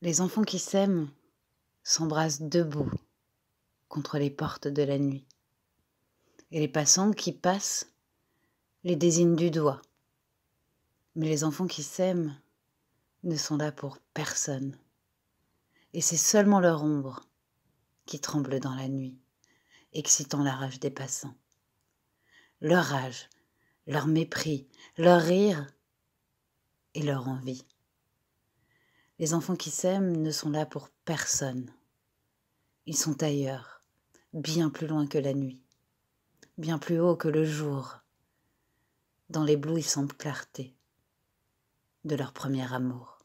Les enfants qui s'aiment s'embrassent debout contre les portes de la nuit, et les passants qui passent les désignent du doigt. Mais les enfants qui s'aiment ne sont là pour personne, et c'est seulement leur ombre qui tremble dans la nuit, excitant la rage des passants. Leur rage, leur mépris, leur rire et leur envie. Les enfants qui s'aiment ne sont là pour personne. Ils sont ailleurs, bien plus loin que la nuit, bien plus haut que le jour, dans les l'éblouissante clarté de leur premier amour.